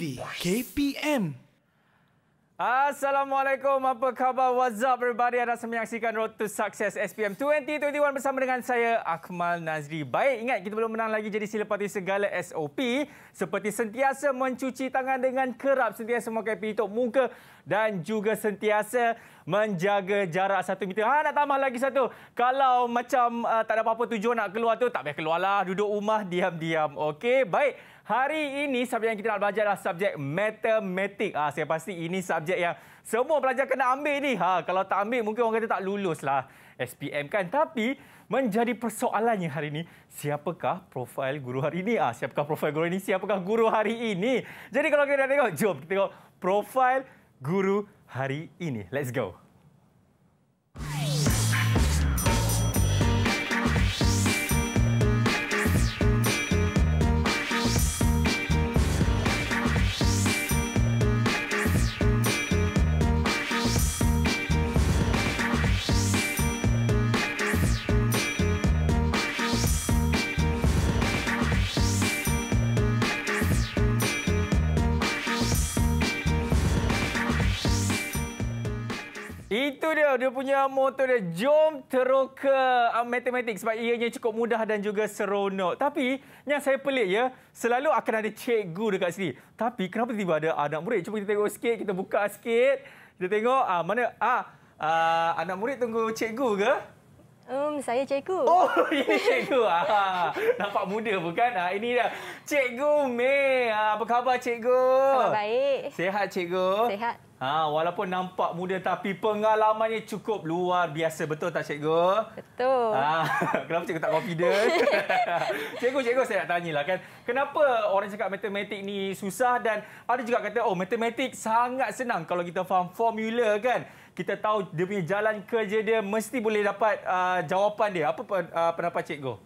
TV KPM. Assalamualaikum. Apa khabar? What's up everybody? Anda sedang menyaksikan Road to Success SPM 2021 bersama dengan saya Akmal Nazri. Baik, ingat kita belum menang lagi jadi sila patuhi segala SOP seperti sentiasa mencuci tangan dengan kerap, sentiasa memakai pelitup muka dan juga sentiasa menjaga jarak satu meter. Ha, nak tambah lagi satu. Kalau macam uh, tak ada apa-apa tujuan nak keluar tu, tak payah keluarlah. Duduk rumah, diam-diam. Okey, baik. Hari ini subjek yang kita nak belajar adalah subjek matematik. Ha, saya pasti ini subjek yang semua pelajar kena ambil ni. Ha, kalau tak ambil mungkin orang kata tak lulus lah SPM kan. Tapi menjadi persoalannya hari ini, siapakah profil guru hari ini? Ha, siapakah profil guru ini? Siapakah guru hari ini? Jadi kalau kita nak tengok, jom kita tengok profil guru hari ini. Let's go. Hey. dia dia punya motor dia jom teroka uh, matematik sebab ianya cukup mudah dan juga seronok. Tapi yang saya pelik ya, selalu akan ada cikgu dekat sini. Tapi kenapa tiba ada anak murid? Cuba kita tengok sikit, kita buka sikit. dia tengok uh, mana ah uh, uh, anak murid tunggu cikgu ke? Um, saya cikgu. Oh, ini cikgu. Ah, nampak muda bukan? Ah, ini dia. Cikgu Mei. Ah, apa khabar cikgu? Khabar baik. Sehat cikgu? Sehat. Ha, walaupun nampak muda tapi pengalamannya cukup luar biasa. Betul tak cikgu? Betul. Ha, kenapa cikgu tak confident? cikgu, cikgu saya nak lah kan. Kenapa orang cakap matematik ni susah dan ada juga kata oh matematik sangat senang kalau kita faham formula kan. Kita tahu dia punya jalan kerja dia mesti boleh dapat uh, jawapan dia. Apa uh, pendapat cikgu?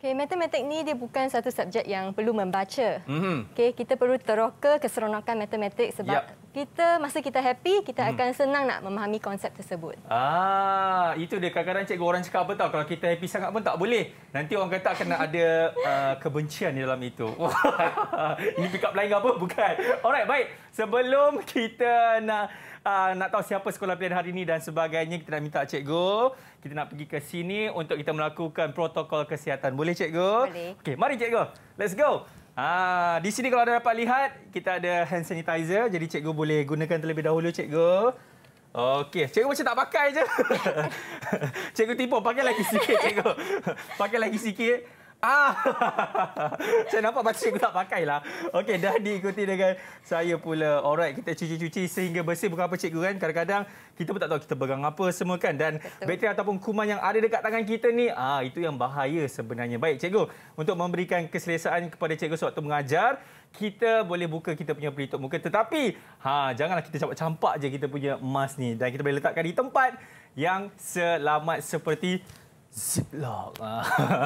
Okay, matematik ni dia bukan satu subjek yang perlu membaca. Mm-hmm. Okay, kita perlu teroka keseronokan matematik sebab yep. Ya. kita masa kita happy, kita mm. akan senang nak memahami konsep tersebut. Ah, itu dia kadang-kadang cikgu orang cakap apa tahu kalau kita happy sangat pun tak boleh. Nanti orang kata kena ada uh, kebencian di dalam itu. Ini pick up line apa? Bukan. Alright, baik. Sebelum kita nak uh, nak tahu siapa sekolah pilihan hari ini dan sebagainya, kita nak minta cikgu kita nak pergi ke sini untuk kita melakukan protokol kesihatan. Boleh cikgu? Boleh. Okey, mari cikgu. Let's go. Ha, di sini kalau ada dapat lihat, kita ada hand sanitizer. Jadi cikgu boleh gunakan terlebih dahulu cikgu. Okey, cikgu macam tak pakai je. cikgu tipu, pakai lagi sikit cikgu. pakai lagi sikit. Ah, saya nampak baca aku tak pakai lah. Okey, dah diikuti dengan saya pula. Alright, kita cuci-cuci sehingga bersih bukan apa cikgu kan. Kadang-kadang kita pun tak tahu kita pegang apa semua kan. Dan Betul. bakteri ataupun kuman yang ada dekat tangan kita ni, ah itu yang bahaya sebenarnya. Baik, cikgu. Untuk memberikan keselesaan kepada cikgu sewaktu mengajar, kita boleh buka kita punya pelitup muka. Tetapi, ha, janganlah kita campak-campak je kita punya emas ni. Dan kita boleh letakkan di tempat yang selamat seperti Ziplock.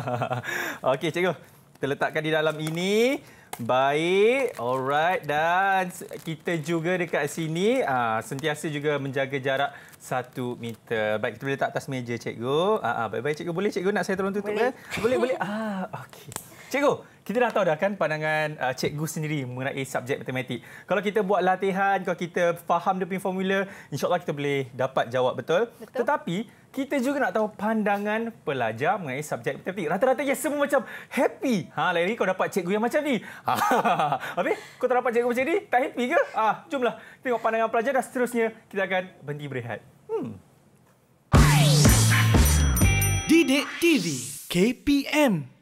Okey, cikgu. Kita letakkan di dalam ini. Baik. Alright. Dan kita juga dekat sini uh, sentiasa juga menjaga jarak satu meter. Baik, kita boleh letak atas meja, cikgu. Uh, uh, Baik-baik, cikgu. Boleh cikgu nak saya tolong tutup? Boleh. Ya? Boleh, boleh. Ah, Okey. Cikgu kita dah tahu dah kan pandangan uh, cikgu sendiri mengenai subjek matematik. Kalau kita buat latihan, kalau kita faham dia punya formula, insyaAllah kita boleh dapat jawab betul. betul. Tetapi, kita juga nak tahu pandangan pelajar mengenai subjek matematik. Rata-rata ya semua macam happy. Ha, Larry, kau dapat cikgu yang macam ni. Tapi, kau tak dapat cikgu macam ni, tak happy ke? Ah, ha, jomlah, tengok pandangan pelajar dan seterusnya kita akan berhenti berehat. Hmm. Didik TV KPM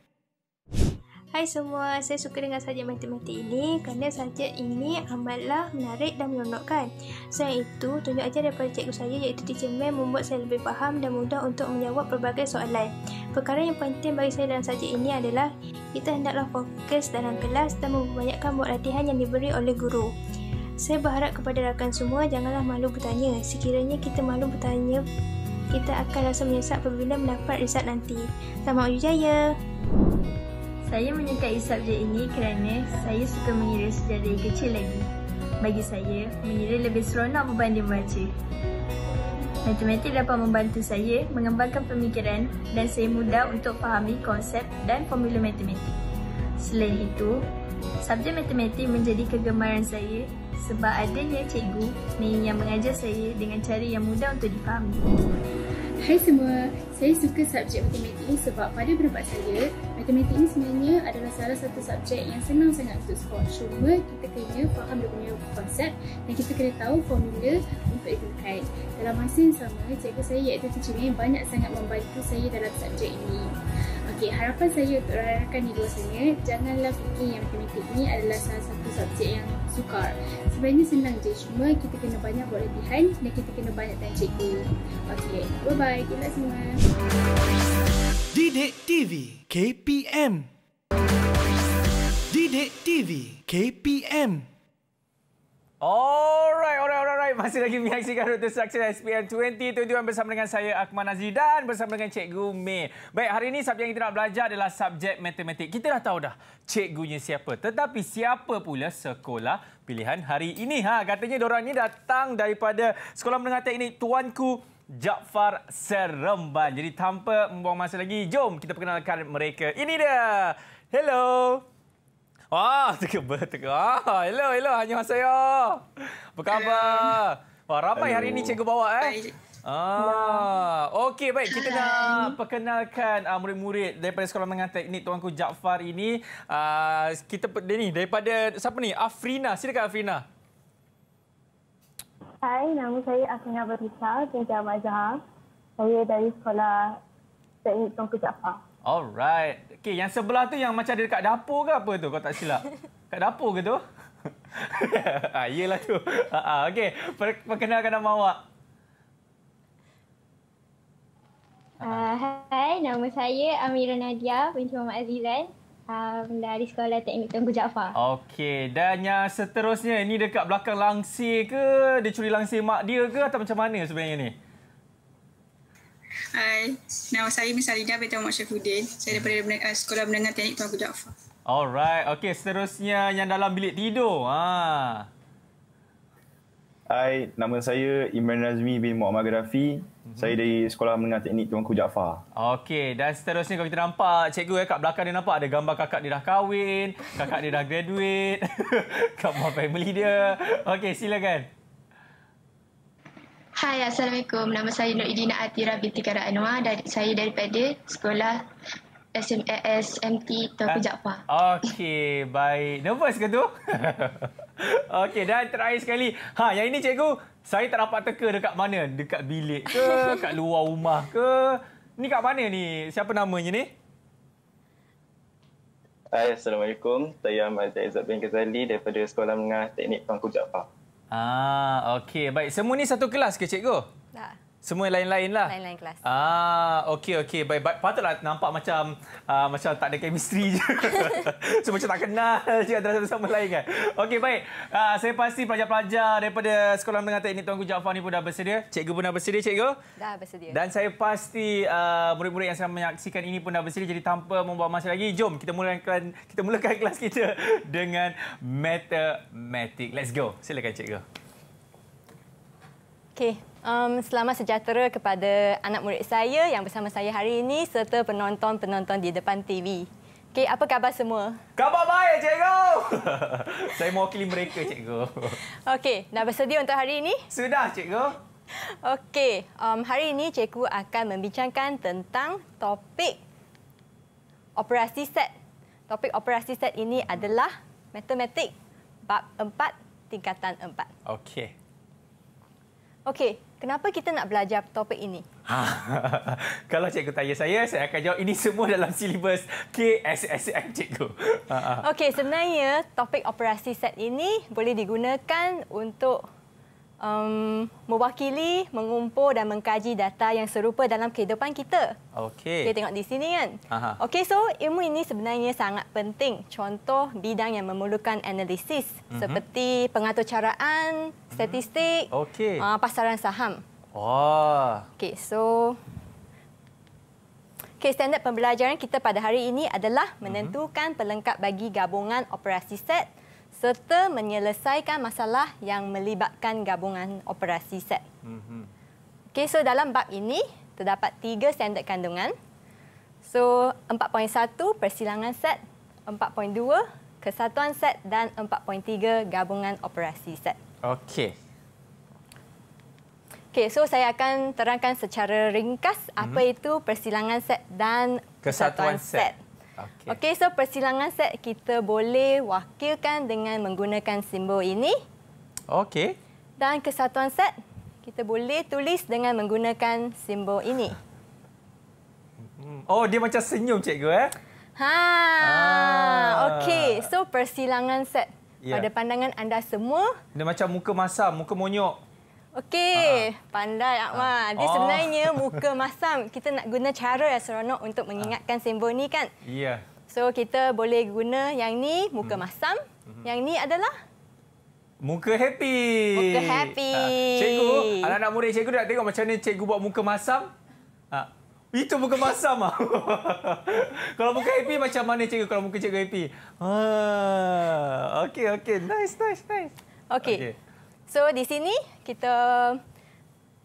Hai semua, saya suka dengan sajak matematik ini kerana sajak ini amatlah menarik dan menyenangkan. Selain itu, tunjuk ajar daripada cikgu saya iaitu teacher Mel membuat saya lebih faham dan mudah untuk menjawab pelbagai soalan. Perkara yang penting bagi saya dalam sajak ini adalah kita hendaklah fokus dalam kelas dan membanyakkan buat latihan yang diberi oleh guru. Saya berharap kepada rakan semua, janganlah malu bertanya. Sekiranya kita malu bertanya, kita akan rasa menyesal apabila mendapat result nanti. Selamat uji jaya! Saya menyukai subjek ini kerana saya suka mengira sejak dari kecil lagi. Bagi saya, mengira lebih seronok berbanding membaca. Matematik dapat membantu saya mengembangkan pemikiran dan saya mudah untuk fahami konsep dan formula matematik. Selain itu, subjek matematik menjadi kegemaran saya sebab adanya cikgu Mei yang mengajar saya dengan cara yang mudah untuk dipahami. Hai semua, saya suka subjek matematik ini sebab pada berempat saya, Matematik ni sebenarnya adalah salah satu subjek yang senang sangat untuk sekolah Cuma kita kena faham dia punya konsep dan kita kena tahu formula untuk itu kait Dalam masa yang sama, cikgu saya iaitu Cici Min banyak sangat membantu saya dalam subjek ini Okey, harapan saya untuk rakan-rakan di luar sana Janganlah fikir yang matematik ni adalah salah satu subjek yang sukar Sebenarnya senang je, cuma kita kena banyak buat latihan dan kita kena banyak tanya cikgu Okey, bye-bye, kita semua Didik TV KPM Didik TV KPM Alright, alright, alright, alright. Masih lagi menyaksikan Rota Saksir SPM 2021 bersama dengan saya Akman Aziz dan bersama dengan Cikgu Mei. Baik, hari ini subjek yang kita nak belajar adalah subjek matematik. Kita dah tahu dah cikgunya siapa. Tetapi siapa pula sekolah pilihan hari ini? Ha, katanya diorang ni datang daripada Sekolah Menengah Teknik Tuanku Jaafar Seremban. Jadi tanpa membuang masa lagi, jom kita perkenalkan mereka. Ini dia. Hello. Wah, terkebal, terkebal. Ah, hello, hello. Hanya masa ya. Apa khabar? Wah, ramai hari ini cikgu bawa. Eh? Ah, Okey, baik. Kita nak perkenalkan uh, murid-murid daripada Sekolah Menengah Teknik Tuanku Jaafar ini. Uh, kita, dia ni, daripada siapa ni? Afrina. Silakan Afrina. Hai, nama saya Afina Barisa binti Ahmad Saya dari sekolah Teknik Tunku Jaafar. Alright. Okey, yang sebelah tu yang macam ada dekat dapur ke apa tu? Kau tak silap. Kat dapur ke tu? ah, iyalah tu. Ah, ah, Okey, per- perkenalkan nama awak. Uh, ah, hai, nama saya Amira Nadia binti Muhammad Aziran um, ah, dari Sekolah Teknik Tunku Jaafar. Okey, dan yang seterusnya ini dekat belakang langsir ke? Dia curi langsir mak dia ke atau macam mana sebenarnya ni? Hai, ah, nama saya Miss Alida binti Muhammad Syafuddin. Saya daripada hmm. uh, Sekolah Menengah Teknik Tunku Jaafar. Alright, okey seterusnya yang dalam bilik tidur. Ha. Hai, nama saya Imran Razmi bin Muhammad Rafi. Mm-hmm. Saya dari Sekolah Menengah Teknik Tuanku Jaafar. Okey, dan seterusnya kalau kita nampak cikgu eh, kat belakang dia nampak ada gambar kakak dia dah kahwin, kakak dia dah graduate, kakak family dia. Okey, silakan. Hai, Assalamualaikum. Nama saya Nur Idina Atira binti Kara Anwar. Dan saya daripada Sekolah SMAS MT Tuanku ah, Jaafar. Okey, baik. Nervous ke tu? Okey, dan terakhir sekali. Ha, yang ini cikgu, saya tak dapat teka dekat mana? Dekat bilik ke? Kat luar rumah ke? Ni kat mana ni? Siapa namanya ni? Hai, Assalamualaikum. Saya Ahmad Zaizat bin Ghazali daripada Sekolah Menengah Teknik Pangku Jaffa. Ah, okey. Baik, semua ni satu kelas ke cikgu? Tak. Semua lain-lain lah. Lain-lain kelas. Ah, okey okey. Baik baik. Patutlah nampak macam uh, macam tak ada chemistry je. so, macam tak kenal je antara satu sama lain kan. Okey baik. Uh, saya pasti pelajar-pelajar daripada Sekolah Menengah Teknik Tuan Kujak Fah ni pun dah bersedia. Cikgu pun dah bersedia, cikgu? Dah bersedia. Dan saya pasti uh, murid-murid yang sedang menyaksikan ini pun dah bersedia. Jadi tanpa membawa masa lagi, jom kita mulakan kita mulakan kelas kita dengan matematik. Let's go. Silakan cikgu. Okey. Um, selamat sejahtera kepada anak murid saya yang bersama saya hari ini serta penonton-penonton di depan TV. Okay, apa khabar semua? Khabar baik, cikgu. saya mewakili mereka, cikgu. Okey, dah bersedia untuk hari ini? Sudah, cikgu. Okey, um, hari ini cikgu akan membincangkan tentang topik operasi set. Topik operasi set ini adalah matematik bab 4 tingkatan 4. Okey. Okey, kenapa kita nak belajar topik ini? Ha. Kalau cikgu tanya saya, saya akan jawab ini semua dalam silibus KSSM cikgu. Ha, ha. Okey, sebenarnya topik operasi set ini boleh digunakan untuk um, mewakili, mengumpul dan mengkaji data yang serupa dalam kehidupan kita. Okey. Kita tengok di sini kan. Okey, so ilmu ini sebenarnya sangat penting. Contoh bidang yang memerlukan analisis mm -hmm. seperti pengaturcaraan, mm -hmm. statistik, okay. uh, ah, pasaran saham. Oh. Okey, so Okay, standard pembelajaran kita pada hari ini adalah mhm. menentukan mm pelengkap bagi gabungan operasi set serta menyelesaikan masalah yang melibatkan gabungan operasi set. Mhm. Okay, so dalam bab ini, terdapat tiga standard kandungan. So 4.1, persilangan set. 4.2, kesatuan set. Dan 4.3, gabungan operasi set. Okey. Okey, so saya akan terangkan secara ringkas apa mm -hmm. itu persilangan set dan kesatuan, kesatuan set. set. Okey. Okey, so persilangan set kita boleh wakilkan dengan menggunakan simbol ini. Okey. Dan kesatuan set kita boleh tulis dengan menggunakan simbol ini. Hmm. Oh, dia macam senyum cikgu eh. Ha. Ah. Okey, so persilangan set yeah. pada pandangan anda semua dia macam muka masam, muka monyok. Okey, ah. pandai Akmal. Ah. Dia oh. sebenarnya muka masam. Kita nak guna cara yang seronok untuk ah. mengingatkan simbol ni kan? Ya. Yeah. So kita boleh guna yang ni muka hmm. masam. Hmm. Yang ni adalah muka happy. Muka happy. Cikgu, anak-anak murid cikgu nak tengok macam ni cikgu buat muka masam? Itu muka masam ah. Kalau muka happy macam mana cikgu kalau muka cikgu happy? Ha. Okey okey, nice nice nice. Okey. Okay. So di sini kita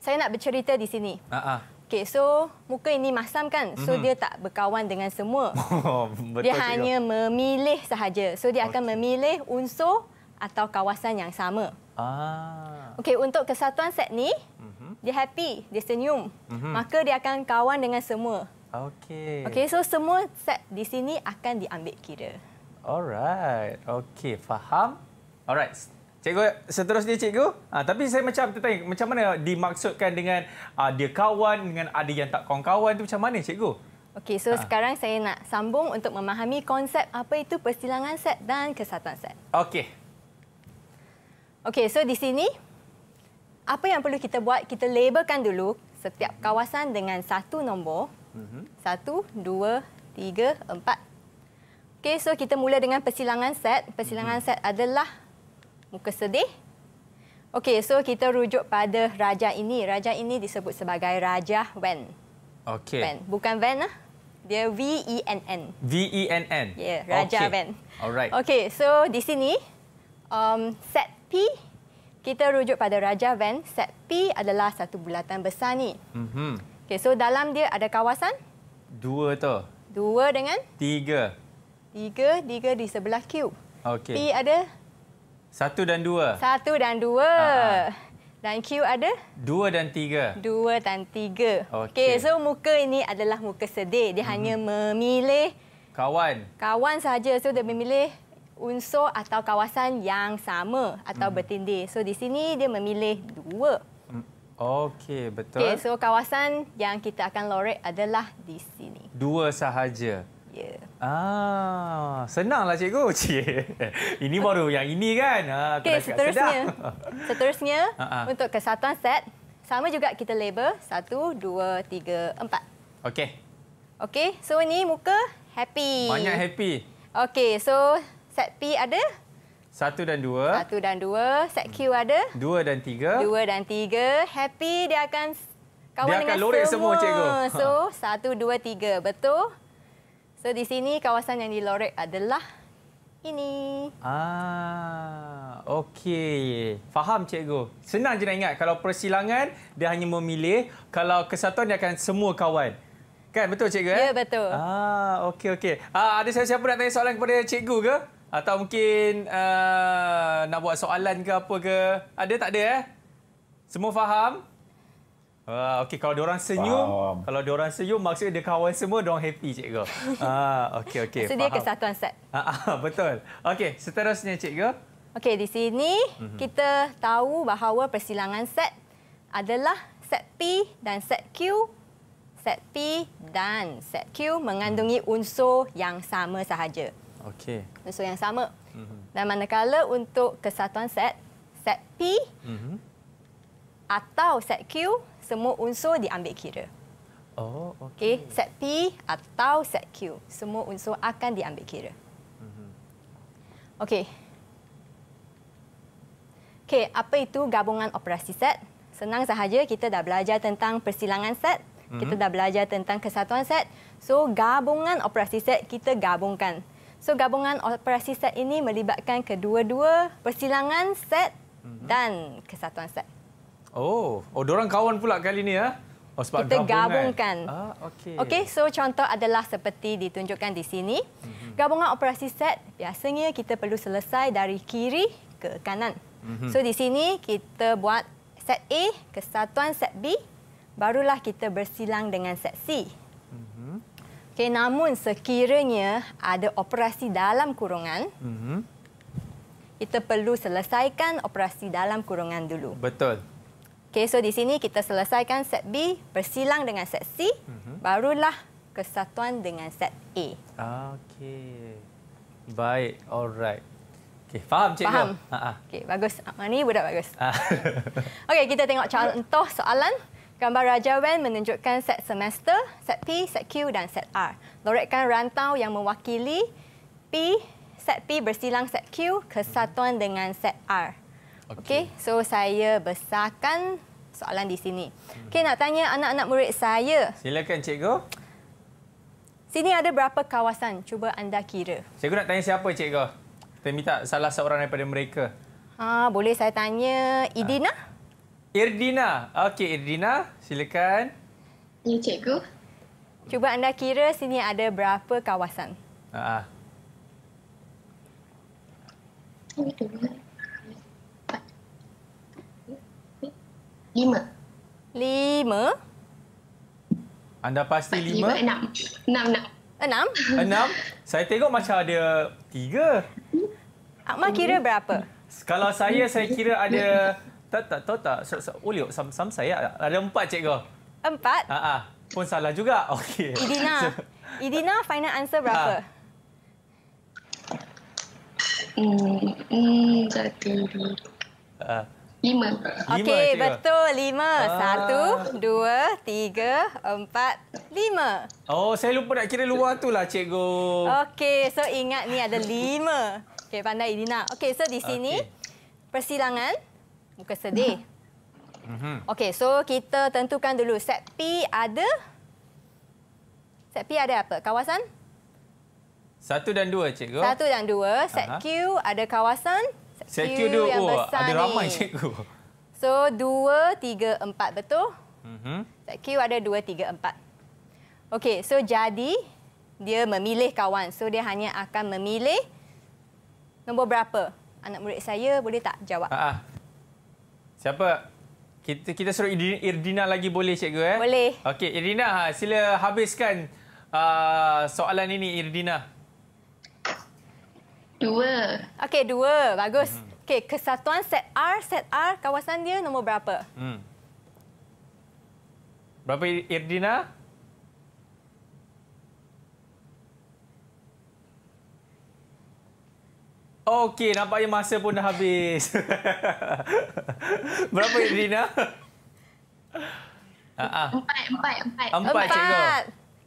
saya nak bercerita di sini. Ha ah, ah. Okey, so muka ini masam kan? So mm-hmm. dia tak berkawan dengan semua. Oh, betul dia juga. hanya memilih sahaja. So dia okay. akan memilih unsur atau kawasan yang sama. Ah. Okey, untuk kesatuan set ni, mm-hmm. dia happy, dia senyum. Mm-hmm. Maka dia akan kawan dengan semua. Okey. Okey, so semua set di sini akan diambil kira. Alright. Okey, faham? Alright, Cikgu, seterusnya cikgu. Ha, tapi saya macam tertanya, macam mana dimaksudkan dengan uh, dia kawan dengan ada yang tak kawan-kawan itu macam mana cikgu? Okey, so ha. sekarang saya nak sambung untuk memahami konsep apa itu persilangan set dan kesatuan set. Okey. Okey, so di sini, apa yang perlu kita buat, kita labelkan dulu setiap kawasan dengan satu nombor. Mhm. Satu, dua, tiga, empat. Okey, so kita mula dengan persilangan set. Persilangan mhm. set adalah muka sedih. Okey, so kita rujuk pada raja ini. Raja ini disebut sebagai raja Wen. Okey. Wen, bukan Wen lah. Dia V E N N. V E N N. Ya, yeah, raja okay. Wen. Alright. Okey, so di sini um, set P kita rujuk pada raja Wen. Set P adalah satu bulatan besar ni. Mhm. Mm Okey, so dalam dia ada kawasan? Dua tu. Dua dengan? Tiga. Tiga, tiga di sebelah Q. Okey. P ada satu dan dua. Satu dan dua. Aa. Ha, ha. Dan Q ada? Dua dan tiga. Dua dan tiga. Okey, okay, so muka ini adalah muka sedih. Dia hmm. hanya memilih... Kawan. Kawan saja. So dia memilih unsur atau kawasan yang sama atau hmm. bertindih. So di sini dia memilih dua. Hmm. Okey, betul. Okay, so kawasan yang kita akan lorek adalah di sini. Dua sahaja saya. Ah, senanglah cikgu. Cik. Ini baru yang ini kan. Ha, ah, okay, seterusnya. seterusnya uh -huh. untuk kesatuan set, sama juga kita label 1 2 3 4. Okey. Okey, so ni muka happy. Banyak happy. Okey, so set P ada satu dan dua. Satu dan dua. Set Q ada? Dua dan tiga. Dua dan tiga. Happy dia akan kawan dia akan dengan semua. Dia akan lorek semua, cikgu. So, satu, dua, tiga. Betul? So di sini kawasan yang dilorek adalah ini. Ah, okey. Faham cikgu. Senang je nak ingat kalau persilangan dia hanya memilih, kalau kesatuan dia akan semua kawan. Kan betul cikgu eh? Ya, betul. Ah, okey okey. Ah, ada siapa-siapa nak tanya soalan kepada cikgu ke? Atau mungkin uh, nak buat soalan ke apa ke? Ada tak ada eh? Semua faham? Ah, okay. kalau dia senyum, faham. kalau dia senyum maksudnya dia kawan semua dia happy cikgu. Ah, okey okey. dia kesatuan set. Ah, ah, betul. Okay, seterusnya cikgu. Okay, di sini mm-hmm. kita tahu bahawa persilangan set adalah set P dan set Q. Set P dan set Q mengandungi mhm. unsur yang sama sahaja. Okay. Unsur yang sama. Mm-hmm. Dan manakala untuk kesatuan set, set P mm-hmm. atau set Q semua unsur diambil kira. Oh, okey. Okay, set P atau set Q, semua unsur akan diambil kira. Mhm. Okey. Okey, apa itu gabungan operasi set? Senang sahaja kita dah belajar tentang persilangan set, mhm. kita dah belajar tentang kesatuan set. So, gabungan operasi set kita gabungkan. So, gabungan operasi set ini melibatkan kedua-dua persilangan set mhm. dan kesatuan set. Oh, oh orang kawan pula kali ni ya. Oh, sebab kita gabungkan. gabungkan. Ah, okey. Okey, so contoh adalah seperti ditunjukkan di sini. Mhm. Gabungan operasi set biasanya kita perlu selesai dari kiri ke kanan. Mhm. So di sini kita buat set A ke satuan set B barulah kita bersilang dengan set C. Mhm. Okay, namun sekiranya ada operasi dalam kurungan, kita perlu selesaikan operasi dalam kurungan dulu. Betul. Okey, so di sini kita selesaikan set B, bersilang dengan set C, mm -hmm. barulah kesatuan dengan set A. Okey. Baik, alright. Okey, faham cikgu? Faham. Ha -ha. Okey, bagus. Ini ah, ah, budak bagus. Ah. Okey, kita tengok contoh soalan. Gambar Raja Wen menunjukkan set semester, set P, set Q dan set R. Lorekkan rantau yang mewakili P, set P bersilang set Q, kesatuan dengan set R. Okey, okay, so saya besarkan soalan di sini. Okey, nak tanya anak-anak murid saya. Silakan, cikgu. Sini ada berapa kawasan? Cuba anda kira. Cikgu nak tanya siapa, cikgu? Kita minta salah seorang daripada mereka. Ha, boleh saya tanya Idina? Ah. Irdina. Okey, Irdina. Silakan. Ya, cikgu. Cuba anda kira sini ada berapa kawasan? Ha. -ha. Lima. Lima? Anda pasti lima? Lima, enam. Enam, enam. Enam? Enam. Saya tengok macam ada tiga. Akmal kira berapa? Kalau saya, saya kira ada... Tak, tak, tak, tak. So, so, Uli, sam, sam saya ada empat, cikgu. Empat? Ha, ha. Pun salah juga. Okey. Idina. So, Idina, final answer berapa? Ha. Hmm, hmm, satu. Uh, Lima. Okey, betul. Lima. Ah. Satu, dua, tiga, empat, lima. Oh, saya lupa nak kira luar tu lah, cikgu. Okey, so ingat ni ada lima. Okey, pandai Irina. Okey, so di sini okay. persilangan. Muka sedih. Mhm. Okey, so kita tentukan dulu. Set P ada... Set P ada apa? Kawasan? Satu dan dua, cikgu. Satu dan dua. Set Q ada kawasan... Saya dia yang oh, besar ada ni. ramai cikgu. So, dua, tiga, empat, betul? Mm -hmm. Set Q ada dua, tiga, empat. Okey, so jadi dia memilih kawan. So, dia hanya akan memilih nombor berapa? Anak murid saya boleh tak jawab? Ha -ha. Siapa? Kita, kita suruh Irdina lagi boleh, cikgu. Eh? Boleh. Okey, Irdina, ha, sila habiskan uh, soalan ini, Irdina. Irdina. Dua. Okey, dua. Bagus. Hmm. Okey, kesatuan set R, set R, kawasan dia nombor berapa? Hmm. Berapa, Irdina? Okey, nampaknya masa pun dah habis. berapa, Irdina? Ha, ha. Empat, empat, empat. Empat, cikgu. Ha,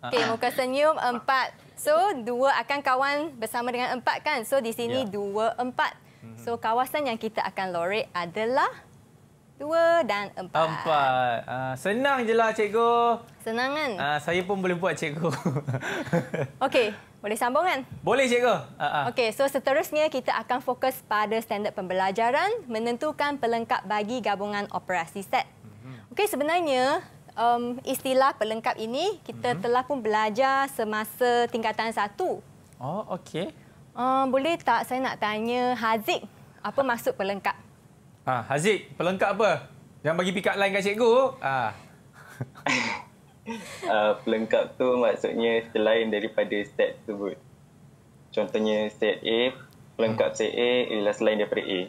Okey, muka senyum empat. So dua akan kawan bersama dengan empat kan? So di sini ya. dua empat. Mhm. So kawasan yang kita akan lorek adalah dua dan empat. Empat. Uh, senang je lah cikgu. Senang kan? Uh, ah, saya pun boleh buat cikgu. Okey. Boleh sambung kan? Boleh cikgu. Uh ah, -huh. Okey, so seterusnya kita akan fokus pada standard pembelajaran menentukan pelengkap bagi gabungan operasi set. Mhm. Okey, sebenarnya um, istilah pelengkap ini kita mm-hmm. telah pun belajar semasa tingkatan satu. Oh, okey. Um, boleh tak saya nak tanya Haziq, apa ha. maksud pelengkap? Ha, Haziq, pelengkap apa? Yang bagi pick up line kat cikgu. Ha. Uh, pelengkap tu maksudnya selain daripada set tersebut. Contohnya set A, pelengkap hmm. set A ialah selain daripada A.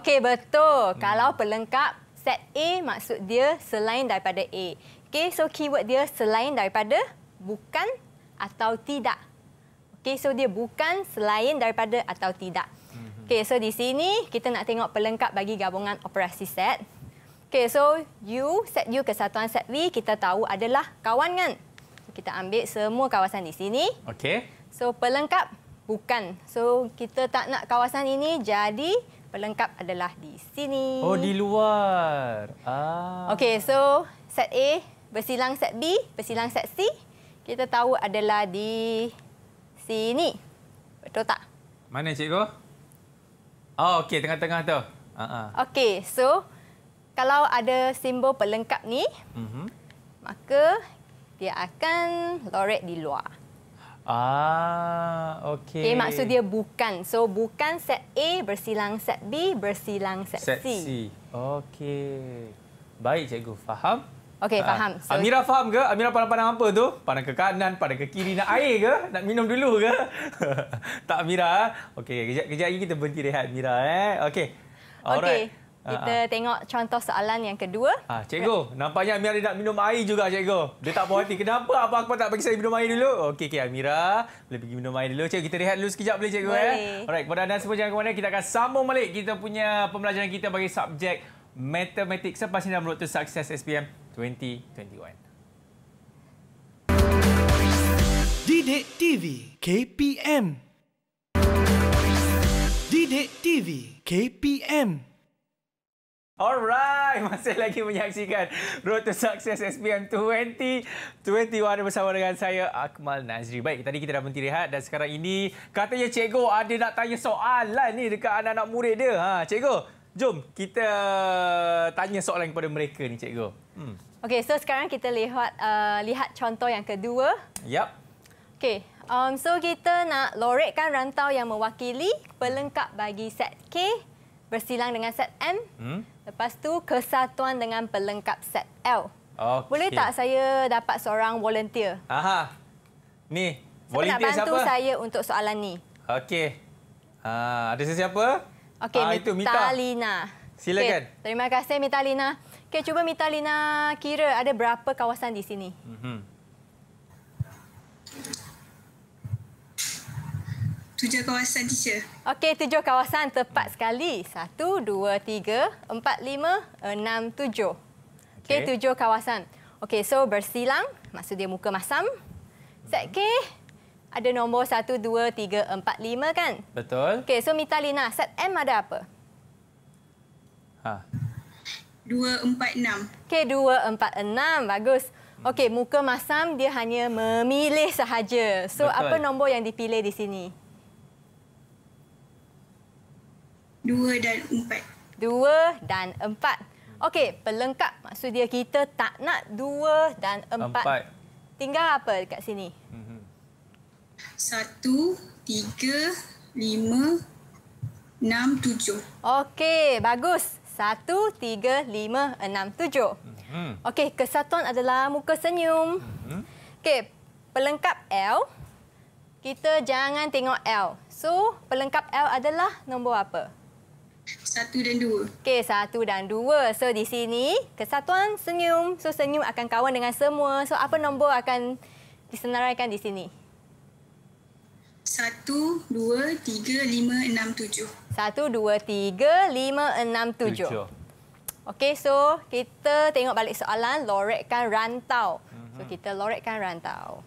Okey, betul. Hmm. Kalau pelengkap set A maksud dia selain daripada A. Okey, so keyword dia selain daripada bukan atau tidak. Okey, so dia bukan selain daripada atau tidak. Mhm. Okey, so di sini kita nak tengok pelengkap bagi gabungan operasi set. Okey, so U, set U kesatuan set V kita tahu adalah kawan kan? kita ambil semua kawasan di sini. Okey. So pelengkap bukan. So kita tak nak kawasan ini jadi pelengkap adalah di sini. Oh, di luar. Ah. Okey, so set A bersilang set B, bersilang set C. Kita tahu adalah di sini. Betul tak? Mana cikgu? Oh, okey, tengah-tengah tu. Uh ah, -huh. Ah. Okey, so kalau ada simbol pelengkap ni, uh mhm. -huh. maka dia akan loret di luar. Ah, okey. Okay, maksud dia bukan. So bukan set A bersilang set B bersilang set, set C. Set C. Okey. Baik cikgu, faham? Okey, ah. faham. So, Amira faham ke? Amira pandang-pandang apa tu? Pandang ke kanan, pandang ke kiri nak air ke? Nak minum dulu ke? tak Amira. Eh? Okey, kejap kejap lagi kita berhenti rehat Amira eh. Okey. Alright. Okay. Kita uh ah, -huh. Ah. tengok contoh soalan yang kedua. Ah, cikgu, nampaknya Amira nak minum air juga, cikgu. Dia tak puas hati. Kenapa apa apa tak bagi saya minum air dulu? Okey, okay, Amira. Boleh pergi minum air dulu. Cikgu, kita rehat dulu sekejap boleh, cikgu? Ya? Boleh. Ya? Alright, kepada anda semua jangan ke mana. Kita akan sambung balik kita punya pembelajaran kita bagi subjek matematik selepas ini dalam Rotor Sukses SPM 2021. Didik TV KPM Didik TV KPM Alright, masih lagi menyaksikan Road to Success SPM 2021 bersama dengan saya Akmal Nazri. Baik, tadi kita dah berhenti rehat dan sekarang ini katanya cikgu ada nak tanya soalan ni dekat anak-anak murid dia. Ha, cikgu, jom kita tanya soalan kepada mereka ni cikgu. Hmm. Okay, so sekarang kita lihat uh, lihat contoh yang kedua. Yap. Okay, um, so kita nak lorekkan rantau yang mewakili pelengkap bagi set K bersilang dengan set M. Hmm? Lepas tu kesatuan dengan pelengkap set L. Okay. Boleh tak saya dapat seorang volunteer? Aha. Ni, siapa volunteer siapa? Siapa bantu saya untuk soalan ni? Okey. Ha, ada sesiapa? Okey, ha, itu Mita Lina. Silakan. Okay. Terima kasih Mita Lina. Okey, cuba Mita Lina kira ada berapa kawasan di sini? Mhm. Mm Tujuh kawasan, teacher. Okey, tujuh kawasan tepat sekali. Satu, dua, tiga, empat, lima, enam, tujuh. Okey, okay, tujuh kawasan. Okey, so bersilang. Maksud dia muka masam. Set K, ada nombor satu, dua, tiga, empat, lima kan? Betul. Okey, so Lina set M ada apa? Ha. Dua, empat, enam. Okey, dua, empat, enam. Bagus. Okey, muka masam dia hanya memilih sahaja. So, Betul. apa nombor yang dipilih di sini? Dua dan empat. Dua dan empat. Okey, pelengkap. Maksud dia kita tak nak dua dan empat. empat. Tinggal apa dekat sini? Mhm. Satu, tiga, lima, enam, tujuh. Okey, bagus. Satu, tiga, lima, enam, tujuh. Mhm. Okey, kesatuan adalah muka senyum. Mhm. Okey, pelengkap L. Kita jangan tengok L. So, pelengkap L adalah nombor apa? Nombor apa? Satu dan dua. Okey, satu dan dua. So di sini kesatuan senyum. So senyum akan kawan dengan semua. So apa nombor akan disenaraikan di sini? Satu, dua, tiga, lima, enam, tujuh. Satu, dua, tiga, lima, enam, tujuh. Okey, so kita tengok balik soalan. Lorekkan rantau. So mhm. kita lorekkan rantau.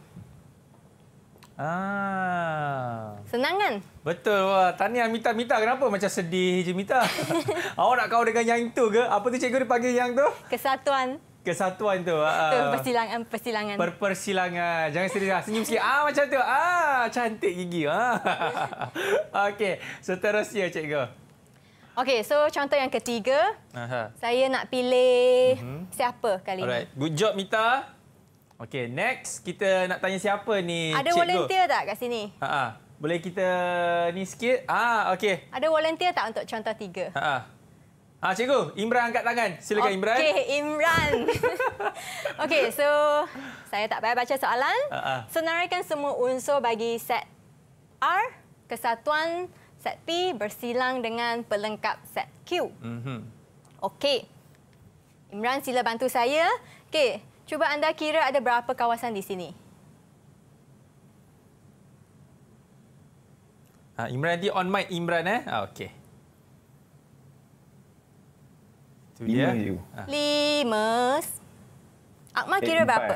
Ah. Senang kan? Betul. Wah. Tahniah Mita. Mita kenapa macam sedih je Mita? Awak nak kawan dengan yang itu ke? Apa tu cikgu dia panggil yang tu? Kesatuan. Kesatuan tu. Ah. Persilangan, eh, persilangan. Perpersilangan. Jangan sedih. Lah. Senyum sikit. Ah, macam tu. Ah, cantik gigi. Ah. Okey. Seterusnya so, cikgu. Okey, so contoh yang ketiga. Aha. Saya nak pilih uh mhm. -huh. siapa kali Alright. Good job, Mita. Okey, next kita nak tanya siapa ni? Ada Cikgu. volunteer tak kat sini? Ha -ha. Boleh kita ni sikit? Ah, okey. Ada volunteer tak untuk contoh tiga? Ha -ha. Ah, cikgu, Imran angkat tangan. Silakan okay, Imran. Okey, Imran. Okey, so saya tak payah baca soalan. Uh ha, -uh. Senaraikan so, semua unsur bagi set R kesatuan set P bersilang dengan pelengkap set Q. Mhm. Mm Okey. Imran sila bantu saya. Okey, Cuba anda kira ada berapa kawasan di sini? Ha, Imran nanti on mic Imran eh. Ah, Okey. Itu dia. Lima. Ha. Akmal kira Eight, ah. berapa?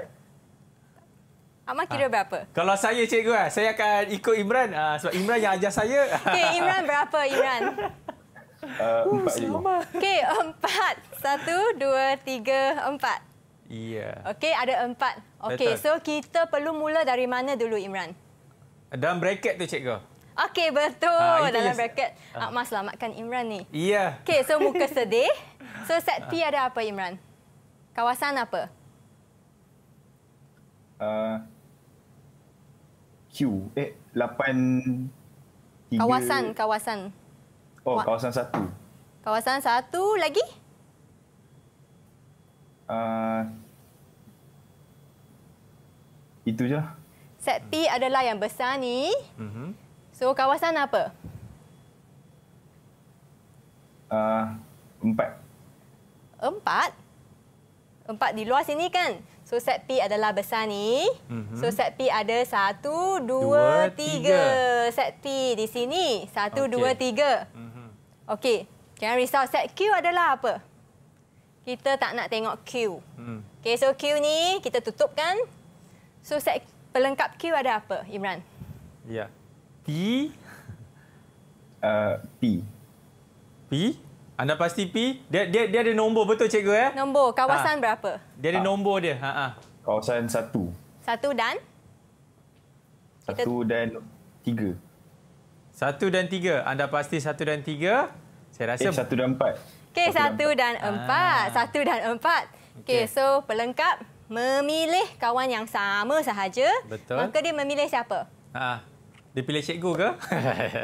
Amal kira ha. berapa? Kalau saya cikgu, saya akan ikut Imran. Ha, sebab Imran yang ajar saya. Okay, Imran berapa Imran? Uh, empat. Uh, okay, empat. Satu, dua, tiga, empat. Yeah. Okey, ada empat. Okey, so kita perlu mula dari mana dulu, Imran? Dalam bracket tu, cikgu. Okey, betul. Ha, Dalam bracket. Ha. Ah. Akmal ah, selamatkan Imran ni. Iya. Yeah. Okey, so muka sedih. So set P ada apa, Imran? Kawasan apa? Uh, Q. Eh, lapan... 3... Kawasan, kawasan. Oh, kawasan satu. Kawasan satu lagi? Uh, itu je. Lah. Set Sakti adalah yang besar ni. Mhm. So kawasan apa? Uh, empat. Empat? Empat di luar sini kan? So set P adalah besar ni. Mhm. So set P ada satu, dua, dua tiga. tiga. Set P di sini. Satu, okay. dua, tiga. Mhm. Okey. Jangan risau. Set Q adalah apa? Kita tak nak tengok Q. Okey, so Q ni kita tutup kan? So set pelengkap Q ada apa, Imran? Ya. Yeah. T. Uh, P. P? Anda pasti P? Dia, dia, dia ada nombor betul cikgu ya? Nombor. Kawasan ha. berapa? Dia ada ha. nombor dia. Ha -ha. Kawasan satu. Satu dan? Satu dan tiga. Satu dan tiga. Anda pasti satu dan tiga. Saya rasa... Okay, eh, satu dan empat. Okey, satu, dan empat. Ah. Satu dan empat. Okey, okay, so pelengkap memilih kawan yang sama sahaja. Betul. Maka dia memilih siapa? Ha, dia pilih cikgu ke?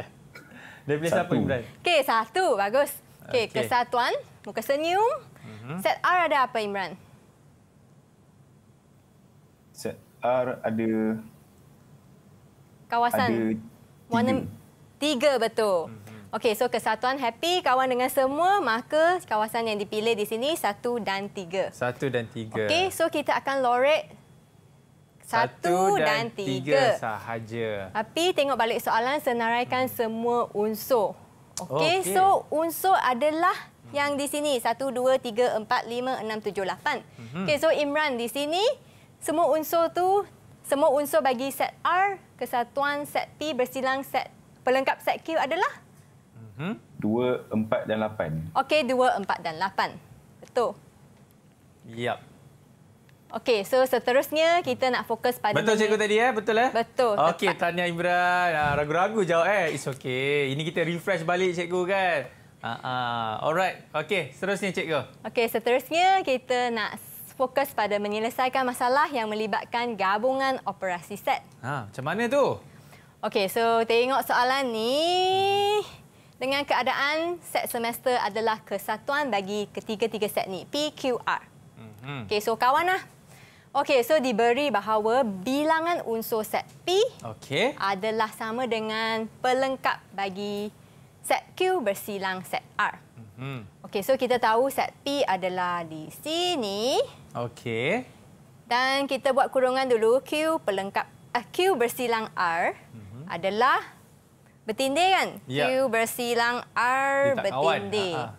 dia pilih satu. siapa, Imran? Okay, satu. Bagus. Okey, okay. kesatuan. Muka senyum. Mhm. Set R ada apa, Imran? Set R ada... Kawasan? Ada tiga. Warna tiga, betul. Mm -hmm. Okey, so kesatuan happy kawan dengan semua, maka kawasan yang dipilih di sini satu dan tiga. Satu dan tiga. Okey, so kita akan lorek satu dan tiga Tiga sahaja. Tapi tengok balik soalan, senaraikan hmm. semua unsur. Okey, okay. so unsur adalah yang di sini. Satu, dua, tiga, empat, lima, enam, tujuh, lapan. Mhm. Okey, so Imran di sini, semua unsur tu semua unsur bagi set R, kesatuan set P bersilang set pelengkap set Q adalah? Dua, empat dan lapan. Okey, dua, empat dan lapan. Betul. Yap. Okey, so seterusnya kita nak fokus pada... Betul cikgu tadi, ya, betul eh? Betul. Okey, tanya Imran. Ah, ragu-ragu jawab, eh? It's okay. Ini kita refresh balik cikgu kan? Uh -uh. Alright, okey. Seterusnya cikgu. Okey, seterusnya kita nak fokus pada menyelesaikan masalah yang melibatkan gabungan operasi set. Ha, macam mana tu? Okey, so tengok soalan ni... Dengan keadaan set semester adalah kesatuan bagi ketiga-tiga set ni, PQR. mm Okey, so kawan lah. Okey, so diberi bahawa bilangan unsur set P okay. adalah sama dengan pelengkap bagi set Q bersilang set R. Mm-hmm. Okey, so kita tahu set P adalah di sini. Okey. Dan kita buat kurungan dulu Q pelengkap Ah Q bersilang R mm-hmm. adalah Bertindih kan? Ya. Q bersilang R bertindih. Ha, ha.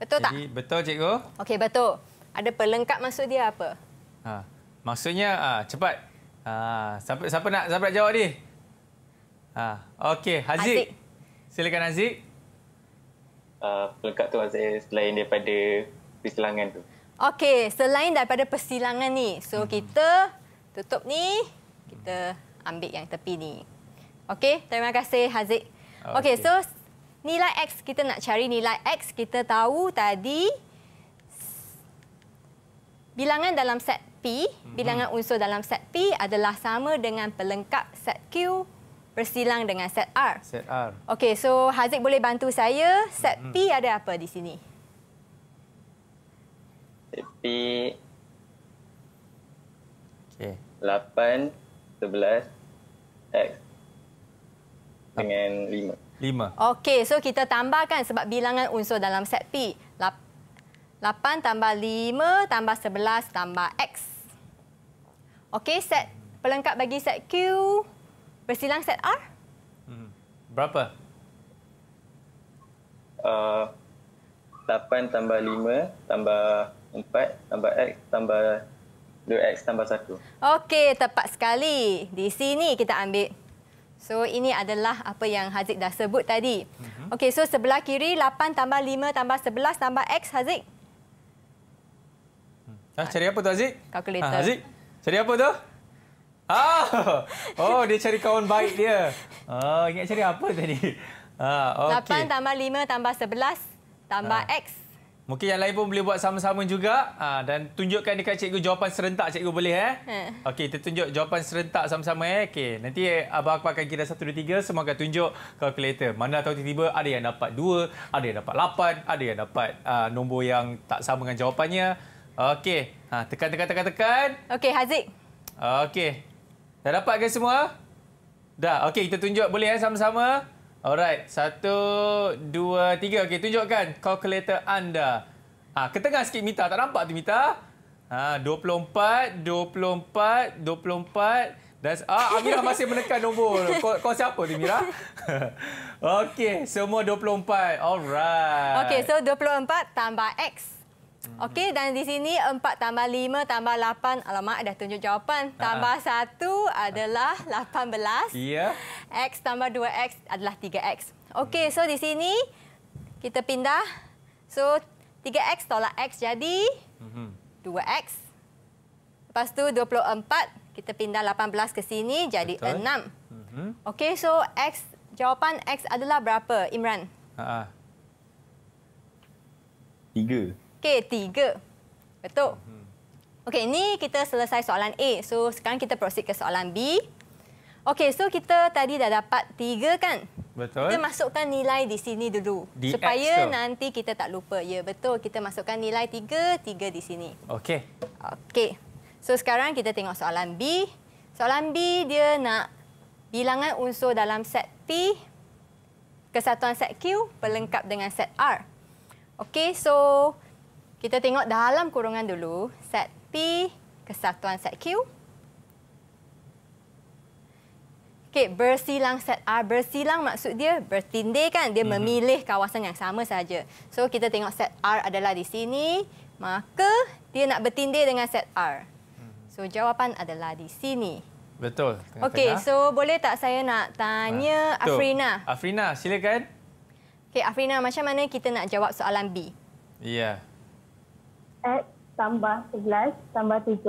Betul Jadi, tak? Betul, cikgu. Okey, betul. Ada pelengkap maksud dia apa? Ha. Maksudnya, ha, cepat. Ha. Siapa, siapa, nak, siapa nak jawab ni? Ha. Okey, Haziq. Silakan, Haziq. Uh, pelengkap tu saya selain daripada persilangan tu. Okey, selain daripada persilangan ni. So, hmm. kita tutup ni. Kita ambil yang tepi ni. Okey, terima kasih Haziq. Okey, okay, so nilai X kita nak cari nilai X kita tahu tadi bilangan dalam set P, mhm. bilangan unsur dalam set P adalah sama dengan pelengkap set Q bersilang dengan set R. Set R. Okey, so Haziq boleh bantu saya set P mhm. ada apa di sini? Set P Okey. 8 11 X dengan lima. Lima. Okey, so kita tambahkan sebab bilangan unsur dalam set P. Lapan tambah lima tambah sebelas tambah X. Okey, set pelengkap bagi set Q. Bersilang set R. Hmm. Berapa? Uh, lapan uh, tambah lima tambah empat tambah X tambah... 2X tambah 1. Okey, tepat sekali. Di sini kita ambil So ini adalah apa yang Haziq dah sebut tadi. Uh mhm. -huh. Okey, so sebelah kiri 8 tambah 5 tambah 11 tambah X, Haziq. Hmm. Ah, cari apa tu Haziq? Kalkulator. Ah, Haziq, cari apa tu? Ah, oh, dia cari kawan baik dia. Oh, ingat cari apa tadi? Ah, okay. 8 tambah 5 tambah 11 tambah ah. X. Mungkin yang lain pun boleh buat sama-sama juga. Ha, dan tunjukkan dekat cikgu jawapan serentak cikgu boleh. Eh? Ha. Okey, kita tunjuk jawapan serentak sama-sama. Eh? Okey, nanti eh, Abang Akbar akan kira dua tiga, 3. Semoga tunjuk kalkulator. Mana tahu tiba-tiba ada yang dapat dua, ada yang dapat lapan, ada yang dapat uh, nombor yang tak sama dengan jawapannya. Okey, ha, tekan, tekan, tekan, tekan. Okey, Haziq. Okey, dah dapat ke semua? Dah, okey, kita tunjuk boleh eh, sama-sama. Eh? Alright, satu, dua, tiga. okay tunjukkan kalkulator anda. Ha, ketengah sikit Mita, tak nampak tu Mita. Ha, 24, 24, 24. Dan, ah, Amirah masih menekan nombor. Kau, kau siapa tu Mira? Okey, semua 24. Alright. Okey, so 24 tambah X. Okey, dan di sini 4 tambah 5 tambah 8. Alamak, dah tunjuk jawapan. Ha. Tambah uh -huh. 1 adalah 18. Ya. Yeah. X tambah 2X adalah 3X. Okey, so di sini kita pindah. So, 3X tolak X jadi 2X. Mhm. Lepas tu 24, kita pindah 18 ke sini jadi Betul. 6. Mhm. Okey, so X jawapan X adalah berapa, Imran? Uh -huh. Okey, tiga. Betul. Mhm. Okey, ini kita selesai soalan A. So, sekarang kita proceed ke soalan B. Okey, so kita tadi dah dapat tiga kan? Betul. Kita masukkan nilai di sini dulu. Di supaya X, nanti kita tak lupa. Ya, betul. Kita masukkan nilai tiga, tiga di sini. Okey. Okey. So, sekarang kita tengok soalan B. Soalan B, dia nak bilangan unsur dalam set P, kesatuan set Q, pelengkap dengan set R. Okey, so... Kita tengok dalam kurungan dulu, set P kesatuan set Q. Okay, bersilang set R. Bersilang maksud dia bertindih kan? Dia mhm. memilih kawasan yang sama saja. So kita tengok set R adalah di sini, maka dia nak bertindih dengan set R. Mhm. So jawapan adalah di sini. Betul. Okey, so boleh tak saya nak tanya ha. Afrina? Afrina, silakan. Okey, Afrina, macam mana kita nak jawab soalan B? Iya. Yeah. X tambah 11 tambah 7.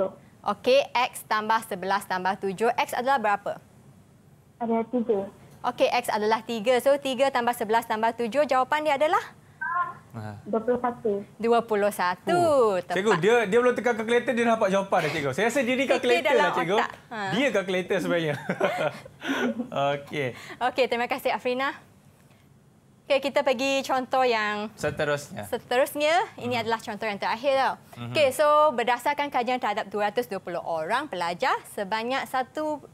Okey, X tambah 11 tambah 7. X adalah berapa? Adalah 3. Okey, X adalah 3. So, 3 tambah 11 tambah 7. Jawapan dia adalah? 21. 21. Oh. Cikgu, dia dia belum tekan kalkulator, dia dah dapat jawapan dah, cikgu. Saya rasa dia ni kalkulator lah, cikgu. Otak. Ha. Dia kalkulator sebenarnya. Okey. Okey, terima kasih, Afrina. Okay, kita pergi contoh yang seterusnya. Seterusnya, ini hmm. adalah contoh yang terakhir tau. hmm Okay, so berdasarkan kajian terhadap 220 orang pelajar, sebanyak 168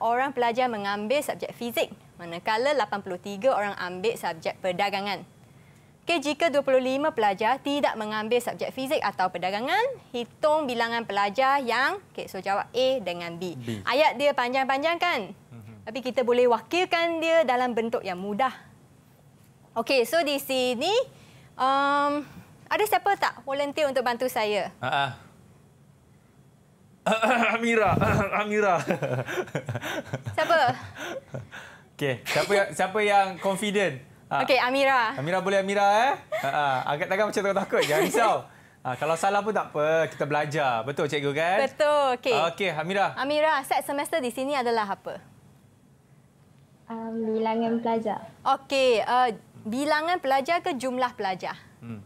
orang pelajar mengambil subjek fizik, manakala 83 orang ambil subjek perdagangan. Okay, jika 25 pelajar tidak mengambil subjek fizik atau perdagangan, hitung bilangan pelajar yang okay, so jawab A dengan B. B. Ayat dia panjang-panjang kan? Hmm. Tapi kita boleh wakilkan dia dalam bentuk yang mudah. Okey, so di sini um, ada siapa tak volunteer untuk bantu saya? Ha ah. ah. Amira, Amira. Siapa? Okey, siapa yang siapa yang confident? Ah. Okey, Amira. Amira boleh Amira eh? Ha ah, angkat tangan macam takut-takut. Jangan risau. Ha, kalau salah pun tak apa, kita belajar. Betul cikgu kan? Betul. Okey. Okey, Amira. Amira, set semester di sini adalah apa? Um, bilangan pelajar. Okey, uh, bilangan pelajar ke jumlah pelajar? Hmm.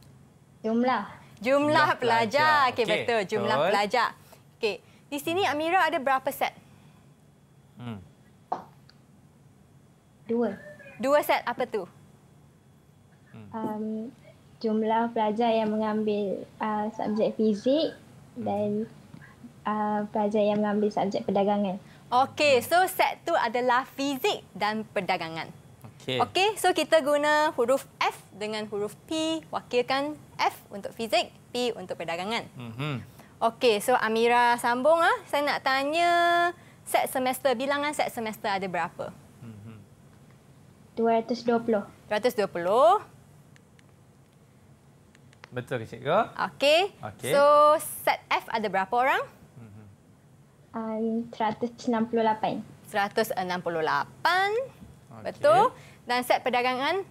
Jumlah. Jumlah pelajar. pelajar. Okey, okay. betul. Jumlah betul. pelajar. Okey. Di sini Amira ada berapa set? Hmm. Dua. Dua set apa tu? Hmm. Um, jumlah pelajar yang mengambil uh, subjek fizik hmm. dan uh, pelajar yang mengambil subjek perdagangan. Okey, so set tu adalah fizik dan perdagangan. Okey. Okey, so kita guna huruf F dengan huruf P wakilkan F untuk fizik, P untuk perdagangan. Mhm. Okey, so Amira sambung ah. Saya nak tanya set semester bilangan set semester ada berapa? Mhm. 220. 220. Betul ke cikgu? Okey. Okay. So set F ada berapa orang? Mhm. Um, 168. 168. Okay. Betul? dan set perdagangan?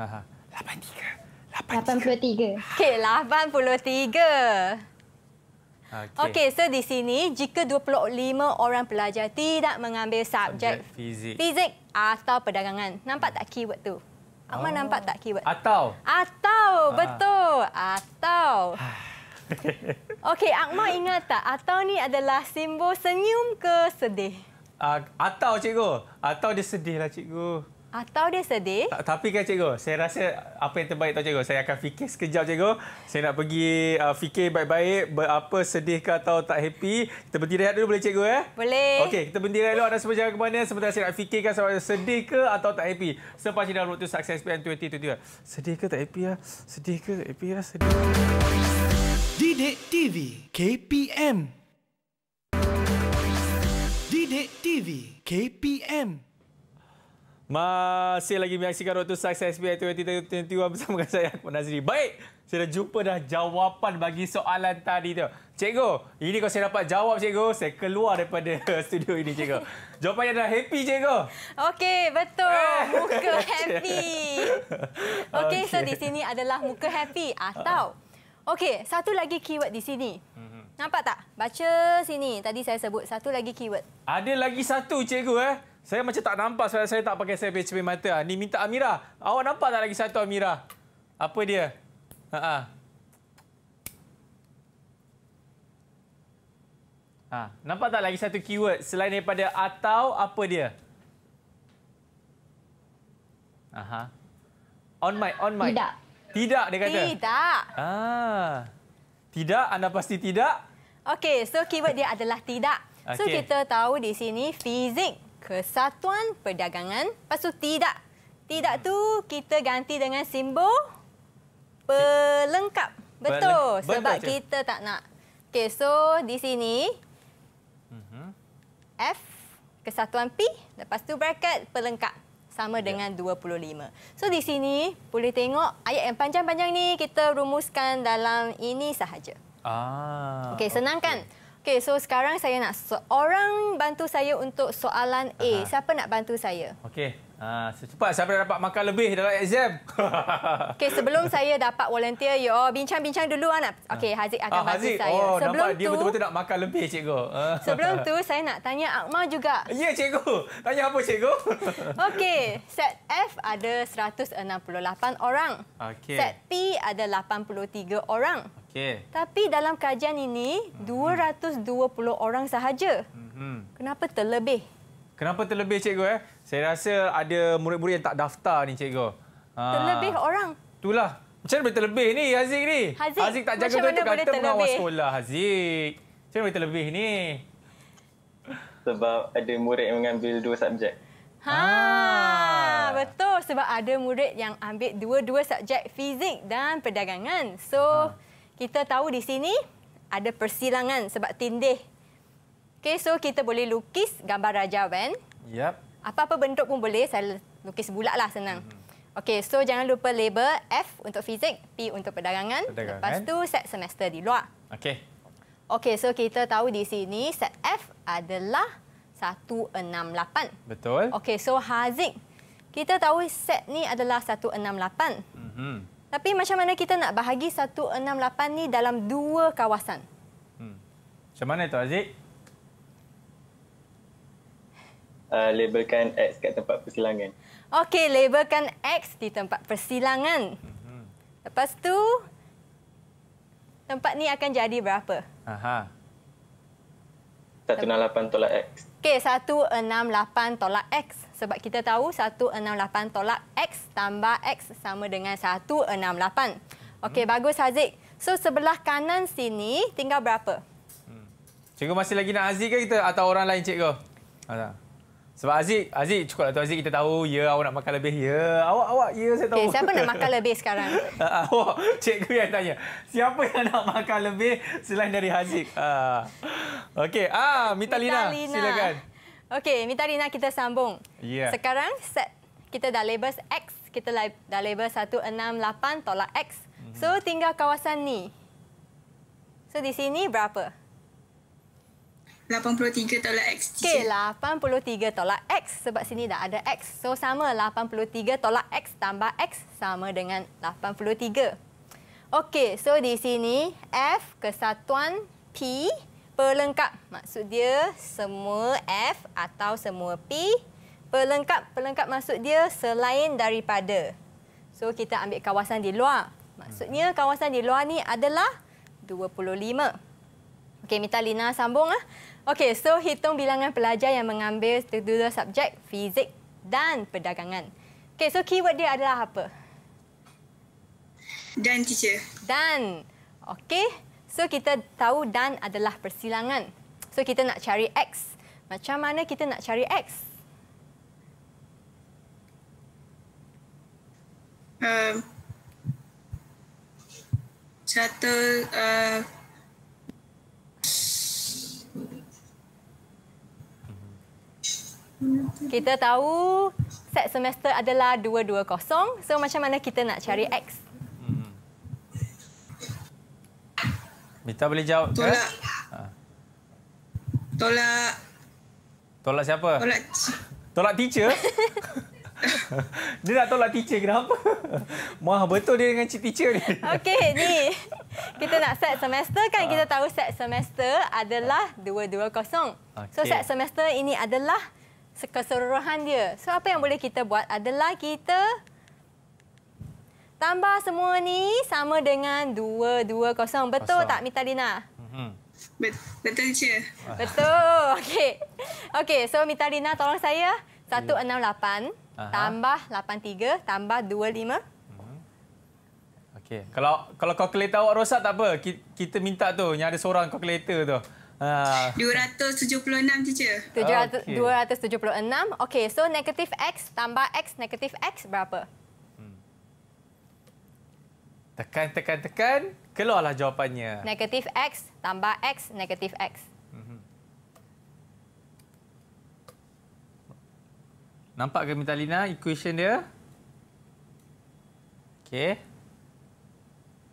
Aha. 83. 83. 83. Okey, 83. Okey, okay, so di sini jika 25 orang pelajar tidak mengambil subjek, fizik. fizik atau perdagangan, nampak tak keyword tu? Apa oh. nampak tak keyword? Atau. Atau, ah. betul. Atau. Okey, akma ingat tak atau ni adalah simbol senyum ke sedih? Uh, atau cikgu, atau dia sedihlah cikgu. Atau dia sedih. Ta tapi kan cikgu, saya rasa apa yang terbaik tau cikgu. Saya akan fikir sekejap cikgu. Saya nak pergi uh, fikir baik-baik apa sedih ke atau tak happy. Kita berhenti rehat dulu boleh cikgu ya? Eh? Boleh. Okey, kita berhenti rehat dulu. Anda semua jangan ke mana. Sementara saya nak fikirkan sama sedih ke atau tak happy. Sempat Cina Road to Success PM 2022. Sedih ke tak happy lah? Sedih ke tak happy lah? Sedih. Didik TV KPM Didik TV KPM masih lagi menyaksikan Rotu Success BI 2021 bersama dengan saya, Akmal Nazri. Baik, saya dah jumpa dah jawapan bagi soalan tadi tu. Cikgu, ini kalau saya dapat jawab, cikgu, saya keluar daripada studio ini, cikgu. Jawapannya dah happy, cikgu. Okey, betul. Eh. Muka happy. Okey, so di sini adalah muka happy atau... Ah. Okey, satu lagi keyword di sini. Mhm. Nampak tak? Baca sini. Tadi saya sebut satu lagi keyword. Ada lagi satu, cikgu. eh? Saya macam tak nampak sebab saya tak pakai saya pencermin mata. Ah, ni minta Amira. Awak nampak tak lagi satu Amira? Apa dia? Ha -ha. Ha. Nampak tak lagi satu keyword selain daripada atau apa dia? Aha. On my on my Tidak. Tidak, dia kata. Tidak. Ah. Tidak, anda pasti tidak. Okey, so keyword dia adalah tidak. Okay. So kita tahu di sini fizik Kesatuan Perdagangan Lepas tu tidak Tidak tu kita ganti dengan simbol Pelengkap Betul, Beleng- Sebab cik. kita tak nak Okey so di sini uh-huh. F Kesatuan P Lepas tu bracket Pelengkap Sama yeah. dengan 25 So di sini Boleh tengok Ayat yang panjang-panjang ni Kita rumuskan dalam ini sahaja ah, Okey senang okay. kan Okey, so sekarang saya nak seorang bantu saya untuk soalan A. Aha. Siapa nak bantu saya? Okey, Ah, secepat siapa dapat makan lebih dalam exam. Okey, sebelum saya dapat volunteer yo, bincang-bincang dulu anak. Ha. Okey, Haziq akan ah, bagi saya. Oh, sebelum nampak tu, dia betul-betul nak makan lebih cikgu. Ha. Sebelum tu saya nak tanya Akmal juga. Ya cikgu. Tanya apa cikgu? Okey, set F ada 168 orang. Okey. Set P ada 83 orang. Okey. Tapi dalam kajian ini 220 mhm. orang sahaja. Hmm. Kenapa terlebih? Kenapa terlebih cikgu eh? Saya rasa ada murid-murid yang tak daftar ni cikgu. Ah. Terlebih orang. Itulah. Macam mana boleh terlebih ni Haziq ni? Haziq, Haziq tak jaga betul kata pengawas sekolah Haziq. Macam mana boleh terlebih ni? Sebab ada murid yang mengambil dua subjek. Ha, ha. betul sebab ada murid yang ambil dua-dua subjek fizik dan perdagangan. So ha. kita tahu di sini ada persilangan sebab tindih Okey, so kita boleh lukis gambar raja, Ben. Yep. Apa-apa bentuk pun boleh, saya lukis bulat lah senang. Mm-hmm. Okey, so jangan lupa label F untuk fizik, P untuk perdagangan. perdagangan. Lepas tu set semester di luar. Okey. Okey, so kita tahu di sini set F adalah 168. Betul. Okey, so Haziq, kita tahu set ni adalah 168. Mm -hmm. Tapi macam mana kita nak bahagi 168 ni dalam dua kawasan? Hmm. Macam mana tu Haziq? Uh, labelkan X di tempat persilangan. Okey, labelkan X di tempat persilangan. Hmm. Lepas tu tempat ni akan jadi berapa? Aha. 168 tolak X. Okey, 168 tolak X. Sebab kita tahu 168 tolak X tambah X sama dengan 168. Okey, hmm. bagus Haziq. So sebelah kanan sini tinggal berapa? Hmm. Cikgu masih lagi nak Haziq ke kita atau orang lain cikgu? Ah, sebab Aziz, Aziz cukup lah tu. Aziz kita tahu, ya awak nak makan lebih. Ya, awak, awak. Ya, saya tahu. Okay, eh, siapa nak makan lebih sekarang? Ah, awak, cikgu yang tanya. Siapa yang nak makan lebih selain dari Haziq? Uh. Ah. Okey, ah, Mita, Mita Lina, silakan. Okey, Mitalina kita sambung. Yeah. Sekarang set kita dah label X. Kita dah label 168 tolak X. Mhm. So, tinggal kawasan ni. So, di sini Berapa? 83 tolak X. Okey, 83 tolak X. Sebab sini dah ada X. So, sama 83 tolak X tambah X sama dengan 83. Okey, so di sini F kesatuan P pelengkap. Maksud dia semua F atau semua P pelengkap. Pelengkap maksud dia selain daripada. So, kita ambil kawasan di luar. Maksudnya kawasan di luar ni adalah 25. Okey, minta Lina sambung. Okey. Ah. Okey, so hitung bilangan pelajar yang mengambil dua subjek fizik dan perdagangan. Okey, so keyword dia adalah apa? Dan teacher. Dan. Okey. So kita tahu dan adalah persilangan. So kita nak cari x. Macam mana kita nak cari x? Um, satu uh, Kita tahu set semester adalah 220. So macam mana kita nak cari X? Hmm. Mita boleh jawab ke? Tolak. Ah. Tolak. Tolak siapa? Tolak. Tolak teacher? dia nak tolak teacher kenapa? Mah betul dia dengan cik teacher ni. Okey, ni. Kita nak set semester kan kita ah. tahu set semester adalah 220. So set semester ini adalah keseluruhan dia. So apa yang boleh kita buat adalah kita tambah semua ni sama dengan 220. Betul Asal. tak Mitalina? Hmm. Bet betul je. Ah. Betul. Okey. Okey, so Mitalina tolong saya 168 Aha. tambah 83 tambah 25. Mm-hmm. Okay. Kalau kalau kalkulator awak rosak tak apa. Kita minta tu yang ada seorang kalkulator tu. 276 ah. je. 276. Okey, okay, so negatif X tambah X negatif X berapa? Hmm. Tekan, tekan, tekan. Keluarlah jawapannya. Negatif X tambah X negatif X. Mhm. Nampak ke Mitalina equation dia? Okey.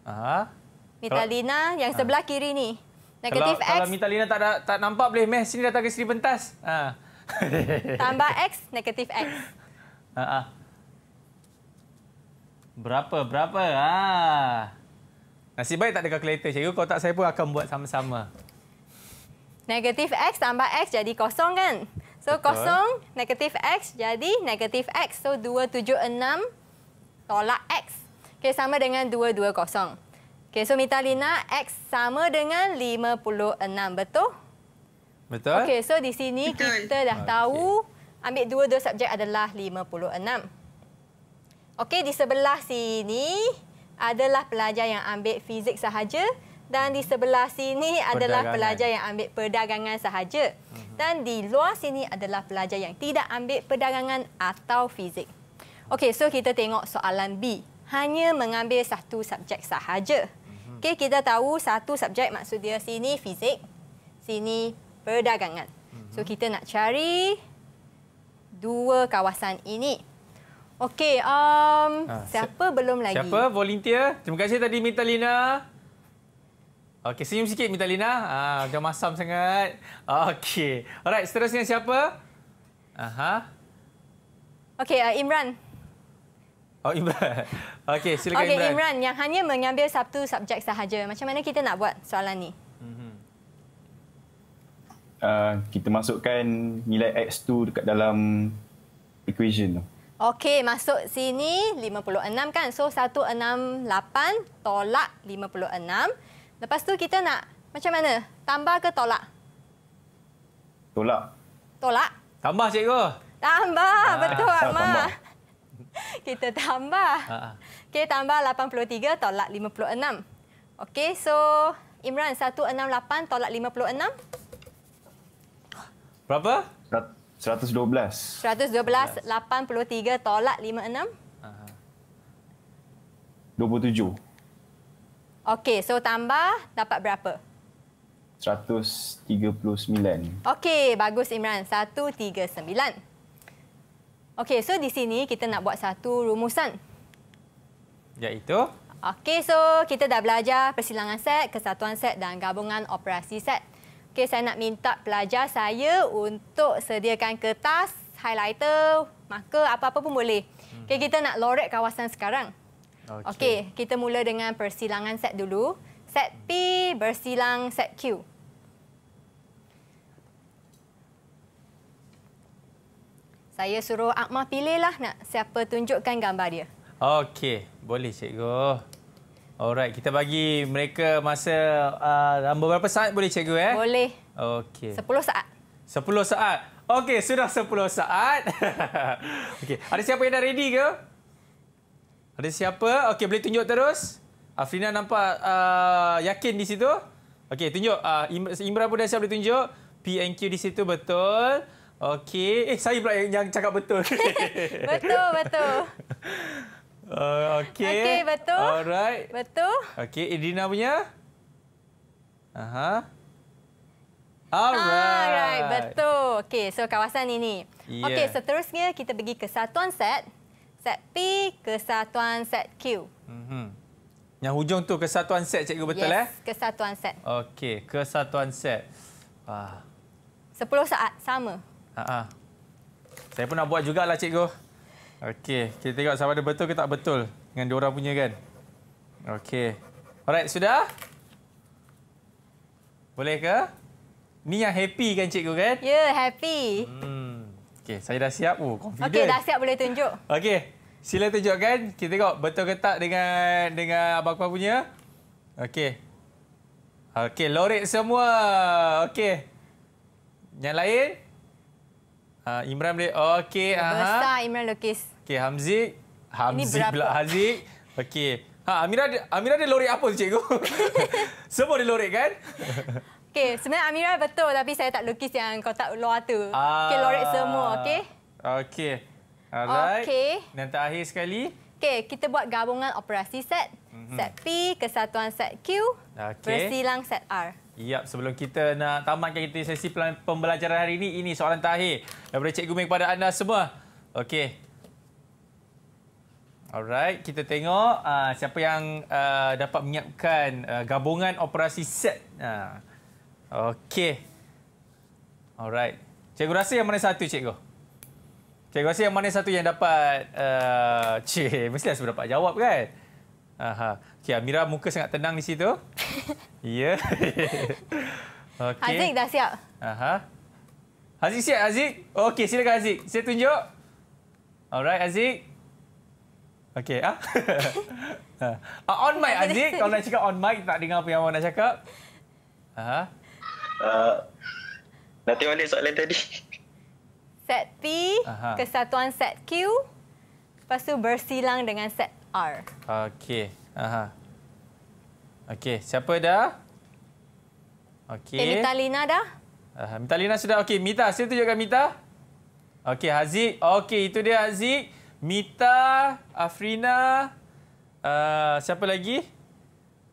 Aha. Mitalina yang ah. sebelah kiri ni. Negatif kalau, X. Kalau Mitalina tak, ada, tak nampak boleh meh sini datang ke Seri Pentas. Ha. Tambah X, negatif X. Ha -ha. Berapa, berapa? Ha. Nasib baik tak ada kalkulator cikgu. Kalau tak saya pun akan buat sama-sama. Negatif X tambah X jadi kosong kan? So Betul. kosong, negatif X jadi negatif X. So 276 tolak X. Okay, sama dengan 220. Okey, so Mita Lina, X sama dengan 56, betul? Betul. Okey, so di sini betul. kita dah okay. tahu ambil dua-dua subjek adalah 56. Okey, di sebelah sini adalah pelajar yang ambil fizik sahaja dan di sebelah sini adalah pelajar yang ambil perdagangan sahaja. Uh mhm. -huh. Dan di luar sini adalah pelajar yang tidak ambil perdagangan atau fizik. Okey, so kita tengok soalan B. Hanya mengambil satu subjek sahaja. Hmm. Okay, kita tahu satu subjek maksud dia sini fizik, sini perdagangan. Hmm. So kita nak cari dua kawasan ini. Okey, um, ha, siapa si belum lagi? Siapa? Volunteer? Terima kasih tadi Mitalina. Lina. Okey, senyum sikit Mitalina. Ah, Ha, masam sangat. Okey. Alright, seterusnya siapa? Aha. Okey, uh, Imran. Oh, Imran. Okey, silakan okay, Imran. Okey, Imran yang hanya mengambil satu subjek sahaja. Macam mana kita nak buat soalan ni? Uh, kita masukkan nilai X tu dekat dalam equation tu. Okey, masuk sini 56 kan? So, 168 tolak 56. Lepas tu kita nak macam mana? Tambah ke tolak? Tolak. Tolak? Tambah, cikgu. Tambah, ah, betul, ah, Mak. Tambah. kita tambah. Okay, tambah 83 tolak 56. Okey, so Imran 168 tolak 56. Berapa? 112. 112, 83 tolak 56. 27. Okey, so tambah dapat berapa? 139. Okey, bagus Imran. 139. Okey, so di sini kita nak buat satu rumusan. Iaitu? Okey, so kita dah belajar persilangan set, kesatuan set dan gabungan operasi set. Okey, saya nak minta pelajar saya untuk sediakan kertas, highlighter, marker, apa-apa pun boleh. Hmm. Okey, kita nak lorek kawasan sekarang. Okey, okay, kita mula dengan persilangan set dulu. Set P bersilang set Q. Saya suruh Akmah lah nak siapa tunjukkan gambar dia. Okey, boleh cikgu. Alright, kita bagi mereka masa uh, berapa saat boleh cikgu eh? Boleh. Okey. 10 saat. 10 saat. Okey, sudah 10 saat. Okey, ada siapa yang dah ready ke? Ada siapa? Okey, boleh tunjuk terus. Afrina nampak uh, yakin di situ. Okey, tunjuk. Uh, Imran pun dah siap boleh tunjuk. PNQ di situ betul. Okey, eh saya pula yang, yang cakap betul. betul, betul. Uh, okey. Okey, betul. Alright. Betul. Okey, Edina punya? Aha. Alright. Alright, betul. Okey, so kawasan ini. Yeah. Okey, seterusnya kita pergi ke satuan set. Set P ke satuan set Q. Mm -hmm. Yang hujung tu kesatuan set cikgu betul yes, eh? Yes, kesatuan set. Okey, kesatuan set. Wah. Sepuluh saat sama. Ha-ha. Ah. Saya pun nak buat juga lah, cikgu. Okey, kita tengok sama ada betul ke tak betul dengan dua orang punya kan. Okey. Alright, sudah? Boleh ke? Ni yang happy kan cikgu kan? Ya, yeah, happy. Hmm. Okey, saya dah siap. Oh, confident. Okey, dah siap boleh tunjuk. Okey. Sila tunjukkan. Kita tengok betul ke tak dengan dengan abang kau punya. Okey. Okey, lorik semua. Okey. Yang lain? Ha, Imran boleh. Okey. Besar aha. Imran lukis. Okey, Hamzik. Hamzik pula Hazik. Okey. Ha, Amira, Amira ada lorik apa cikgu? Semua dia lorik kan? Okey, sebenarnya Amira betul tapi saya tak lukis yang kotak luar tu. Ah. Okey, lorik ah. semua, okey? Okey. Alright. Okey. Dan terakhir sekali. Okey, kita buat gabungan operasi set. Mhm. Set P, kesatuan set Q, okay. bersilang set R. Ya, sebelum kita nak tamatkan kita sesi pembelajaran hari ini, ini soalan terakhir daripada Cikgu Ming kepada anda semua. Okey. Alright, kita tengok uh, siapa yang uh, dapat menyiapkan uh, gabungan operasi set. Uh. Okey. Alright. Cikgu rasa yang mana satu, Cikgu? Cikgu rasa yang mana satu yang dapat... Uh, cik, mesti lah sebab dapat jawab kan? Aha. Okey, Amira muka sangat tenang di situ. ya. Okey. Aziz dah siap. Aha. Aziz siap, Aziz. Okey, silakan Aziz. Saya tunjuk. Alright, Aziz. Okey, ah. Ha. Ah, on mic Aziz. Kalau nak cakap on mic tak dengar apa yang awak nak cakap. Aha. Uh, nanti mana soalan tadi? Set P, Aha. kesatuan set Q. Lepas tu bersilang dengan set R. Okey. Aha. Okey, siapa dah? Okey. Eh, Mita Lina dah? Uh, Mita Lina sudah. Okey, Mita, saya tunjukkan Mita. Okey, Haziq. Okey, itu dia Haziq. Mita, Afrina, uh, siapa lagi? Siapa lagi?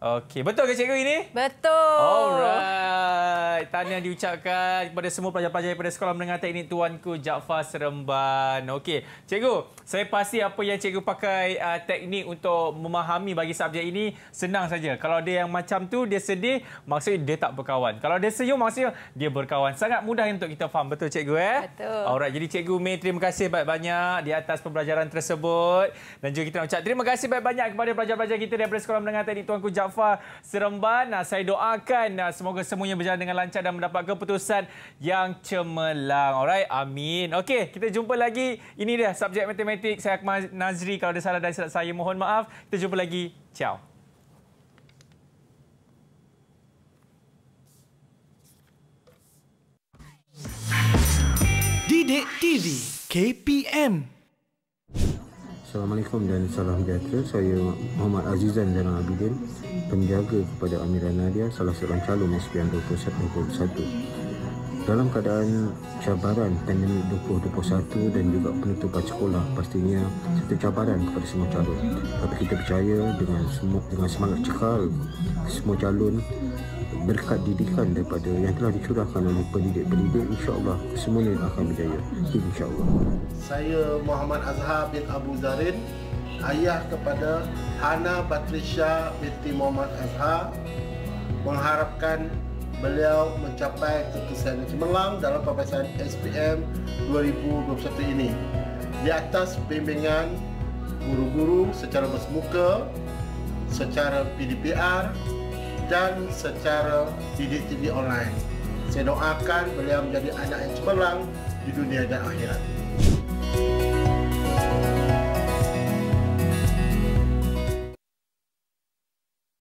Okey, betul ke cikgu ini? Betul. Alright. Tahniah diucapkan kepada semua pelajar-pelajar daripada sekolah menengah teknik Tuanku Jaafar Seremban. Okey, cikgu, saya pasti apa yang cikgu pakai uh, teknik untuk memahami bagi subjek ini senang saja. Kalau dia yang macam tu dia sedih, maksudnya dia tak berkawan. Kalau dia senyum maksudnya dia berkawan. Sangat mudah untuk kita faham, betul cikgu eh? Betul. Alright, jadi cikgu May terima kasih banyak-banyak di atas pembelajaran tersebut dan juga kita nak ucap terima kasih banyak-banyak kepada pelajar-pelajar kita daripada sekolah menengah teknik Tuanku Jaafar Safa Seremban. Saya doakan semoga semuanya berjalan dengan lancar dan mendapat keputusan yang cemerlang. Alright, amin. Okey, kita jumpa lagi. Ini dia subjek matematik. Saya Akmal Nazri. Kalau ada salah dan silap saya, mohon maaf. Kita jumpa lagi. Ciao. Didik TV KPM Assalamualaikum dan salam sejahtera. Saya Muhammad Azizan dan Abidin, penjaga kepada Amira Nadia, salah seorang calon SPM satu. Dalam keadaan cabaran pandemik satu dan juga penutupan sekolah, pastinya satu cabaran kepada semua calon. Tapi kita percaya dengan semua dengan semangat cekal semua calon berkat didikan daripada yang telah dicurahkan oleh pendidik-pendidik insyaallah allah semuanya akan berjaya insyaallah. Saya Muhammad Azhar bin Abu Zarin ayah kepada Hana Patricia binti Muhammad Azhar mengharapkan beliau mencapai kekesan cemerlang dalam pembahasan SPM 2021 ini di atas bimbingan guru-guru secara bersemuka secara PDPR dan secara TV-TV online. Saya doakan beliau menjadi anak yang cemerlang di dunia dan akhirat. Thank you.